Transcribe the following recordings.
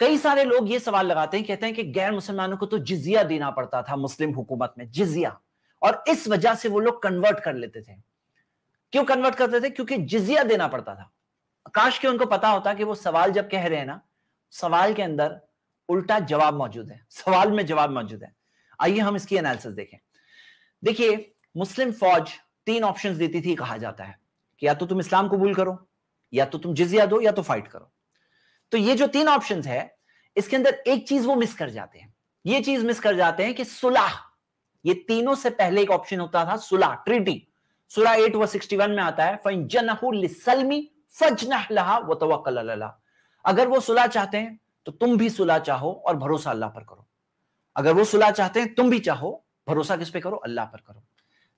कई सारे लोग ये सवाल लगाते हैं कहते हैं कि गैर मुसलमानों को तो जिजिया देना पड़ता था मुस्लिम हुकूमत में जिजिया और इस वजह से वो लोग कन्वर्ट कर लेते थे क्यों कन्वर्ट करते थे क्योंकि जिजिया देना पड़ता था काश के उनको पता होता कि वो सवाल जब कह रहे हैं ना सवाल के अंदर उल्टा जवाब मौजूद है सवाल में जवाब मौजूद है आइए हम इसकी एनालिसिस देखें देखिए मुस्लिम फौज तीन ऑप्शंस देती थी कहा जाता है कि या तो तुम इस्लाम कबूल करो या तो तुम जिजिया दो या तो फाइट करो तो ये जो तीन ऑप्शन है इसके अंदर एक चीज वो मिस कर जाते हैं ये चीज मिस कर जाते हैं कि सुलह ये तीनों से पहले एक ऑप्शन होता था सुलह ट्रीटी सुरा एट व सिक्सटी वन में आता है फजनहमी फजनह व अगर वो सुलह चाहते हैं तो तुम भी सुलह चाहो और भरोसा अल्लाह पर करो अगर वो सुलह चाहते हैं तुम भी चाहो भरोसा किस पे करो अल्लाह पर करो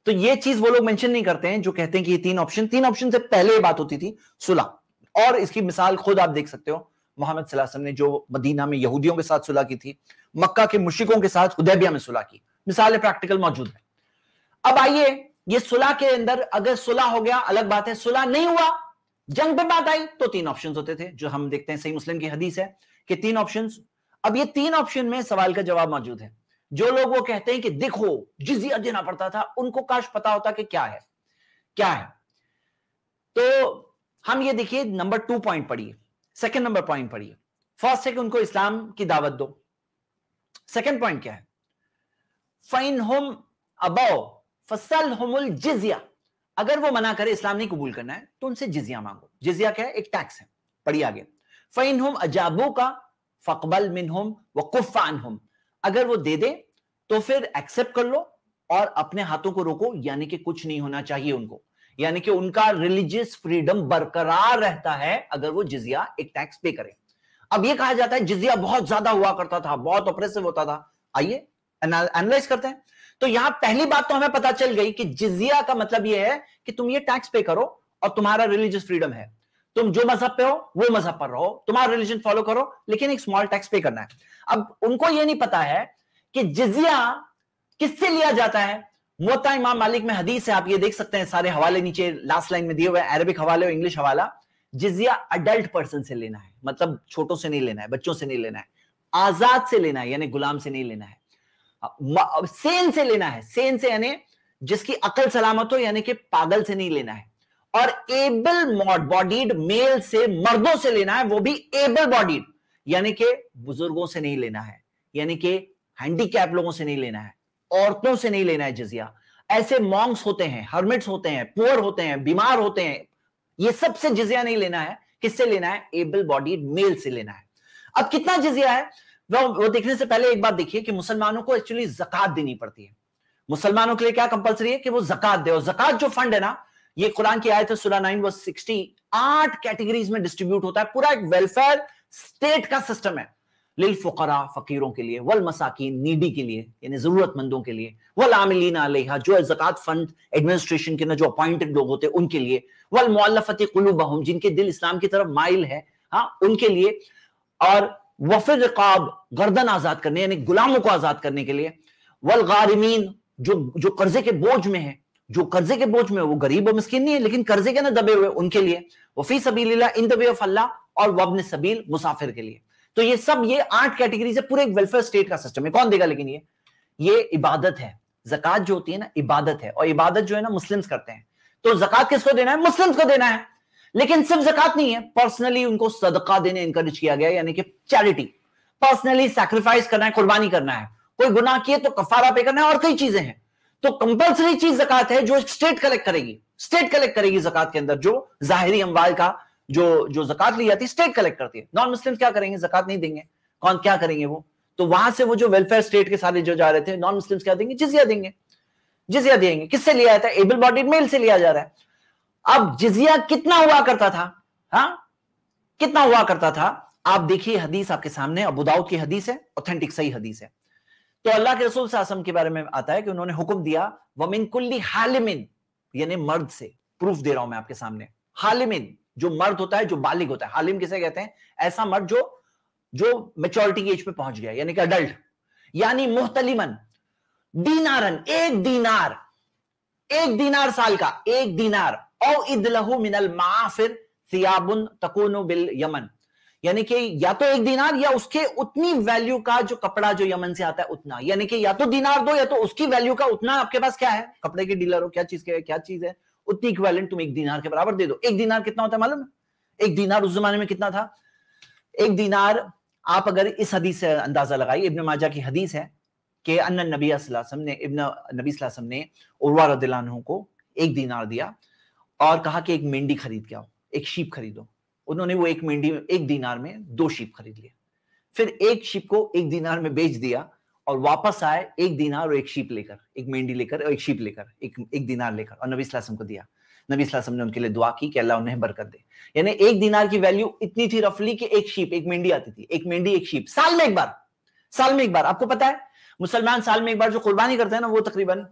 तो ये चीज वो लोग मेंशन नहीं करते हैं जो कहते हैं कि ये तीन ऑप्शन तीन ऑप्शन से पहले बात होती थी सुलह और इसकी मिसाल खुद आप देख सकते हो मोहम्मद ने जो मदीना में यहूदियों के साथ सुलह की थी मक्का के मुशिकों के साथ उदैबिया में सुलह की मिसाल प्रैक्टिकल मौजूद है अब आइए ये सुलह के अंदर अगर सुलह हो गया अलग बात है सुलह नहीं हुआ जंग पे बात आई तो तीन ऑप्शन होते थे जो हम देखते हैं सही मुस्लिम की हदीस है कि तीन ऑप्शन अब ये तीन ऑप्शन में सवाल का जवाब मौजूद है जो लोग वो कहते हैं कि देखो जिजिया देना पड़ता था उनको काश पता होता कि क्या है क्या है तो हम ये देखिए नंबर टू पॉइंट पढ़िए सेकेंड नंबर पॉइंट पढ़िए फर्स्ट है कि उनको इस्लाम की दावत दो सेकेंड पॉइंट क्या है फाइन होम अबाओ फसल होमुल जिजिया अगर वो मना करे इस्लाम नहीं कबूल करना है तो उनसे जिजिया मांगो जिजिया क्या है एक टैक्स है पढ़िए आगे फाइन होम अजाबो का फकबल मिन होम व कुफान होम अगर वो दे दे तो फिर एक्सेप्ट कर लो और अपने हाथों को रोको यानी कि कुछ नहीं होना चाहिए उनको यानी कि उनका रिलीजियस फ्रीडम बरकरार रहता है अगर वो जिजिया एक टैक्स पे करें अब ये कहा जाता है जिजिया बहुत ज्यादा हुआ करता था बहुत ऑपरेसिव होता था आइए एनालाइज करते हैं तो यहां पहली बात तो हमें पता चल गई कि जिजिया का मतलब यह है कि तुम ये टैक्स पे करो और तुम्हारा रिलीजियस फ्रीडम है तुम जो मजहब पे हो वो मजहब पर रहो तुम्हारा रिलीजन फॉलो करो लेकिन एक स्मॉल टैक्स पे करना है अब उनको ये नहीं पता है कि जिजिया किससे लिया जाता है मोता इमाम मालिक में हदीस है आप ये देख सकते हैं सारे हवाले नीचे लास्ट लाइन में दिए हुए अरबिक हवाले और इंग्लिश हवाला जिजिया अडल्ट पर्सन से लेना है मतलब छोटों से नहीं लेना है बच्चों से नहीं लेना है आजाद से लेना है यानी गुलाम से नहीं लेना है सेन से लेना है सेन से यानी जिसकी अकल सलामत हो यानी कि पागल से नहीं लेना है और एबल मॉड बॉडीड मेल से मर्दों से लेना है वो भी एबल बॉडीड यानी कि बुजुर्गों से नहीं लेना है यानी कि हैंडीकैप लोगों से नहीं लेना है औरतों से नहीं लेना है जजिया ऐसे मॉन्ग्स होते हैं हर्मिट्स होते हैं पुअर होते हैं बीमार होते हैं ये सबसे जजिया नहीं लेना है किससे लेना है एबल बॉडीड मेल से लेना है अब कितना जजिया है वो, वो देखने से पहले एक बात देखिए कि मुसलमानों को एक्चुअली जक़ात देनी पड़ती है मुसलमानों के लिए क्या कंपलसरी है कि वो जक़ात दे और जक़ात जो फंड है ना ये कुरान की आयत है सुरा नाइन वर्स सिक्सटी आठ कैटेगरीज में डिस्ट्रीब्यूट होता है पूरा एक वेलफेयर स्टेट का सिस्टम है फुकरा फ़कीरों के लिए वल मसाकिन नीडी के लिए यानी ज़रूरतमंदों के लिए वल आमिलीन अलैहा जो जक़ात फ़ंड एडमिनिस्ट्रेशन के ना जो अपॉइंटेड लोग होते हैं उनके लिए वल मुअल्लफ़ती कुलूबहुम जिनके दिल इस्लाम की तरफ माइल है हाँ उनके लिए और वफर रिकाब गर्दन आज़ाद करने यानी गुलामों को आज़ाद करने के लिए वल गारमीन जो जो कर्जे के बोझ में है जो कर्जे के बोझ में वो गरीब और मिस्किन नहीं है लेकिन कर्जे के ना दबे हुए उनके लिए वफी सबीलिल्लाह इन द वे ऑफ अल्लाह और वबन सबील मुसाफिर के लिए तो ये सब ये आठ कैटेगरी से पूरे वेलफेयर स्टेट का सिस्टम है कौन देगा लेकिन ये ये इबादत है जकत जो होती है ना इबादत है और इबादत जो है ना मुस्लिम्स करते हैं तो जकत किसको देना है मुस्लिम्स को देना है लेकिन सिर्फ जकत नहीं है पर्सनली उनको सदका देने इंकरेज किया गया यानी कि चैरिटी पर्सनली सैक्रीफाइस करना है कुर्बानी करना है कोई गुनाह किए तो कफारा पे करना है और कई चीजें हैं तो कंपलसरी चीज जकत है जो स्टेट कलेक्ट करेगी स्टेट कलेक्ट करेगी जकत के अंदर जो जाहिर अमवाल का जो जो जकत ली जाती है स्टेट कलेक्ट करती है नॉन मुस्लिम क्या करेंगे जकत नहीं देंगे कौन क्या करेंगे वो तो वहां से वो जो वेलफेयर स्टेट के सारे जो जा रहे थे नॉन मुस्लिम क्या देंगे जिजिया देंगे जिजिया देंगे किससे लिया जाता है एबल बॉडीड मेल से लिया जा रहा है अब जिजिया कितना हुआ करता था हा? कितना हुआ करता था आप देखिए हदीस आपके सामने अब उदाउद की हदीस है ऑथेंटिक सही हदीस है तो अल्लाह के रसूल आसम के बारे में आता है कि उन्होंने हुक्म दिया वमिन कुल्ली हालिमिन यानी मर्द से प्रूफ दे रहा हूं मैं आपके सामने हालिमिन जो मर्द होता है जो बालिग होता है हालिम किसे कहते हैं ऐसा मर्द जो जो मेच्योरिटी एज पे पहुंच गया यानी कि अडल्ट यानी मुहतलिमन दीनारन एक दीनार एक दीनार साल का एक दीनार औ इदलहु मिनल माफिर सियाबुन तकुनु बिल यमन यानी कि या तो एक दिनार या उसके उतनी वैल्यू का जो कपड़ा जो यमन से आता है उतना यानी कि या तो दिनार दो या तो उसकी वैल्यू का उतना आपके पास क्या है कपड़े के डीलर हो क्या चीज के क्या चीज है उतनी इक्वेलेंट तुम एक दिनार के बराबर दे दो एक दिनार कितना होता है मालूम एक दिनार उस जमाने में कितना था एक दिनार आप अगर इस हदीस से अंदाजा लगाइए इब्न माजा की हदीस है कि अन्न नबी ने इब्न नबी ने उर्वा रदिल्लाहु को एक दिनार दिया और कहा कि एक मेंढी खरीद के आओ एक शीप खरीदो उन्होंने वो एक मेंढी एक दिनार में दो शीप खरीद लिए फिर एक शीप को एक दिनार में बेच दिया और वापस आए एक दिनार और एक शीप लेकर एक मेंढी लेकर और एक शीप लेकर एक एक दिनार लेकर और नबी सलाम को दिया नबी सलाम ने उनके लिए दुआ की कि अल्लाह उन्हें बरकत दे यानी एक दिनार की वैल्यू इतनी थी रफली कि एक शीप एक मेंढी आती थी एक मेंढी एक शीप साल में एक बार साल में एक बार आपको पता है मुसलमान साल में एक बार जो कुर्बानी करते हैं ना वो तकरीबन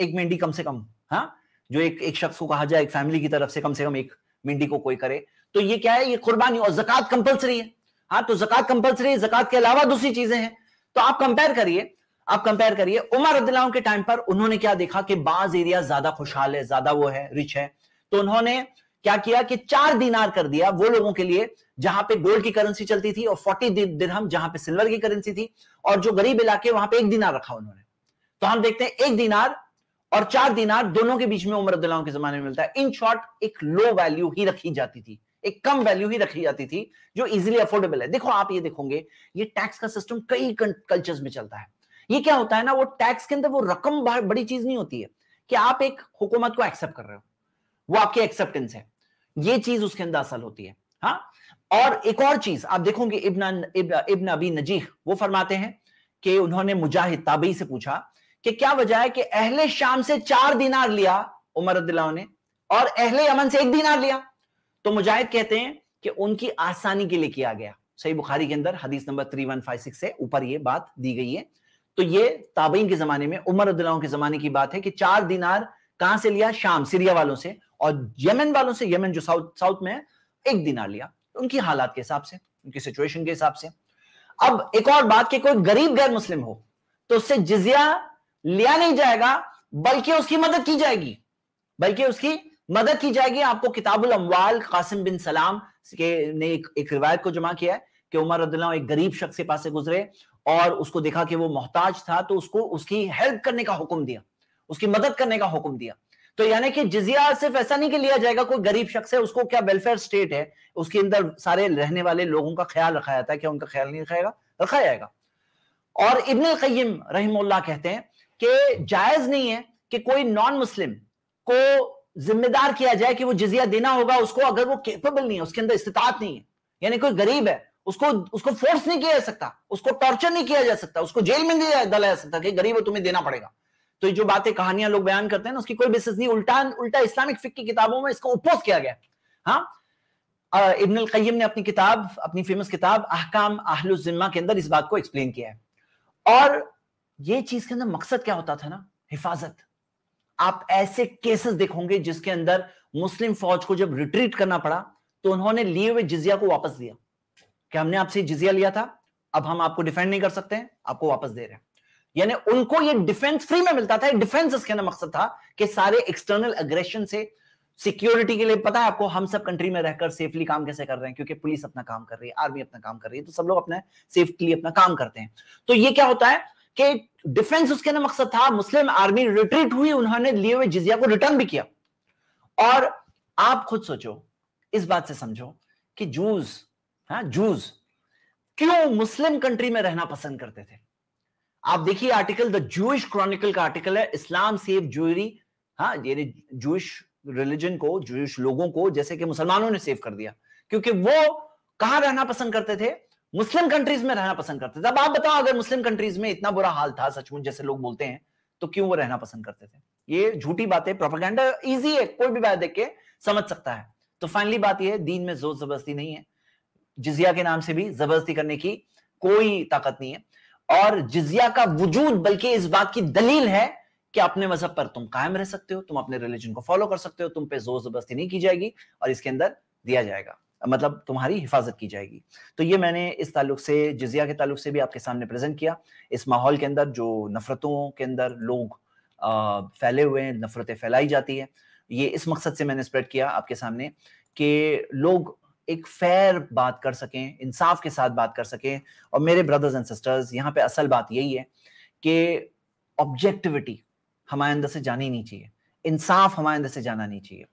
एक मेंढी कम से कम हाँ जो एक एक शख्स को कहा जाए एक फैमिली की तरफ से कम से कम एक मेंढी को कोई करे तो ये क्या है ये कुर्बानी और जक़ात कंपलसरी है हाँ तो जक़ात कंपलसरी है जक़ात के अलावा दूसरी चीजें हैं तो आप कंपेयर करिए आप कंपेयर करिए उमर अब्दुल्ला के टाइम पर उन्होंने क्या देखा कि बाज एरिया ज्यादा खुशहाल है ज्यादा वो है रिच है तो उन्होंने क्या किया कि चार दिनार कर दिया वो लोगों के लिए जहां पे गोल्ड की करेंसी चलती थी और फोर्टी दिन हम जहां पे सिल्वर की करेंसी थी और जो गरीब इलाके वहां पे एक दिनार रखा उन्होंने तो हम देखते हैं एक दिनार और चार दिनार दोनों के बीच में उमर अब्दुल्ला के जमाने में मिलता है इन शॉर्ट एक लो वैल्यू ही रखी जाती थी एक कम वैल्यू ही रखी जाती थी जो इजिली अफोर्डेबल है देखो आप ये देखोगे ये टैक्स का सिस्टम कई कल्चर्स में चलता है ये क्या होता है ना वो टैक्स के अंदर वो रकम बड़ी चीज नहीं होती है कि आप एक हुकूमत को एक्सेप्ट कर रहे हो वो आपकी एक्सेप्टेंस है ये चीज उसके अंदर असल होती है हाँ और एक और चीज आप देखोगे इब्न इब्न अबी नजीह वो फरमाते हैं कि उन्होंने मुजाहिद ताबई से पूछा कि क्या वजह है कि अहले शाम से चार दिनार लिया उमर ने और अहले यमन से एक दिनार लिया तो मुजाहिद कहते हैं कि उनकी आसानी के लिए किया गया सही बुखारी के अंदर हदीस number three one five six है ऊपर ये बात दी गई है तो ये ताबईन के जमाने में उमर के जमाने की बात है कि चार दिनार कहां से लिया शाम सीरिया वालों से और यमन वालों से यमन जो साउथ साउथ में है एक दिनार लिया उनकी हालात के हिसाब से उनकी सिचुएशन के हिसाब से अब एक और बात कि कोई गरीब गैर मुस्लिम हो तो उससे जिजिया लिया नहीं जाएगा बल्कि उसकी मदद की जाएगी बल्कि उसकी मदद की जाएगी आपको किताबुल अमवाल कासिम बिन सलाम के ने एक, एक रिवायत को जमा किया है कि उमर एक गरीब शख्स के पास से गुजरे और उसको देखा कि वो मोहताज था तो उसको उसकी हेल्प करने का हुक्म दिया उसकी मदद करने का हुक्म दिया तो यानी कि जिजिया सिर्फ ऐसा नहीं कि लिया जाएगा कोई गरीब शख्स है उसको क्या वेलफेयर स्टेट है उसके अंदर सारे रहने वाले लोगों का ख्याल रखा जाता है क्या उनका ख्याल नहीं रखाएगा रखा जाएगा और इबन कईम रही कहते हैं कि जायज नहीं है कि कोई नॉन मुस्लिम को जिम्मेदार किया जाए कि वो जिजिया देना होगा उसको अगर वो केपेबल नहीं है उसके अंदर इस्तात नहीं है यानी कोई गरीब है उसको उसको फोर्स नहीं किया जा सकता उसको टॉर्चर नहीं किया जा सकता उसको जेल में नहीं डाला जा सकता कि गरीब है तुम्हें देना पड़ेगा तो जो बातें कहानियां लोग बयान करते हैं ना उसकी कोई बेसिस नहीं उल्टा उल्टा इस्लामिक फिक की किताबों में इसको अपोज किया गया हाँ इबन कईम ने अपनी किताब अपनी फेमस किताब अहकाम आहलुजिम्मा के अंदर इस बात को एक्सप्लेन किया है और ये चीज के अंदर मकसद क्या होता था ना हिफाजत आप ऐसे केसेस देखोगे जिसके अंदर मुस्लिम फौज को जब रिट्रीट करना पड़ा तो उन्होंने लिए हुए जिजिया को वापस दिया कि हमने आपसे जिजिया लिया था अब हम आपको डिफेंड नहीं कर सकते हैं आपको वापस दे रहे हैं यानी उनको ये डिफेंस फ्री में मिलता था डिफेंस इसके अंदर मकसद था कि सारे एक्सटर्नल अग्रेशन से सिक्योरिटी के लिए पता है आपको हम सब कंट्री में रहकर सेफली काम कैसे कर रहे हैं क्योंकि पुलिस अपना काम कर रही है आर्मी अपना काम कर रही है तो सब लोग अपना सेफली अपना काम करते हैं तो ये क्या होता है कि डिफेंस उसके ना मकसद था मुस्लिम आर्मी रिट्रीट हुई उन्होंने लिए हुए जिजिया को रिटर्न भी किया और आप खुद सोचो इस बात से समझो कि जूस हाँ जूस क्यों मुस्लिम कंट्री में रहना पसंद करते थे आप देखिए आर्टिकल द जूश क्रॉनिकल का आर्टिकल है इस्लाम सेव जूरी हाँ यानी जूश रिलीजन को जूश लोगों को जैसे कि मुसलमानों ने सेव कर दिया क्योंकि वो कहां रहना पसंद करते थे मुस्लिम कंट्रीज में रहना पसंद करते थे अब आप बताओ अगर मुस्लिम कंट्रीज में इतना बुरा हाल था सचमुच जैसे लोग बोलते हैं तो क्यों वो रहना पसंद करते थे ये झूठी बात है प्रोपागेंडा इजी है कोई भी बात देख के समझ सकता है तो फाइनली बात यह है दीन में जोर जबरदस्ती नहीं है जिजिया के नाम से भी जबरदस्ती करने की कोई ताकत नहीं है और जिजिया का वजूद बल्कि इस बात की दलील है कि अपने मजहब पर तुम कायम रह सकते हो तुम अपने रिलीजन को फॉलो कर सकते हो तुम पे जोर जबरदस्ती नहीं की जाएगी और इसके अंदर दिया जाएगा मतलब तुम्हारी हिफाजत की जाएगी तो ये मैंने इस ताल्लुक से जजिया के ताल्लुक से भी आपके सामने प्रेजेंट किया इस माहौल के अंदर जो नफरतों के अंदर लोग फैले हुए हैं नफरतें फैलाई जाती है ये इस मकसद से मैंने स्प्रेड किया आपके सामने कि लोग एक फेयर बात कर सकें इंसाफ के साथ बात कर सकें और मेरे ब्रदर्स एंड सिस्टर्स यहाँ पे असल बात यही है कि ऑब्जेक्टिविटी हमारे अंदर से जानी नहीं चाहिए इंसाफ हमारे अंदर से जाना नहीं चाहिए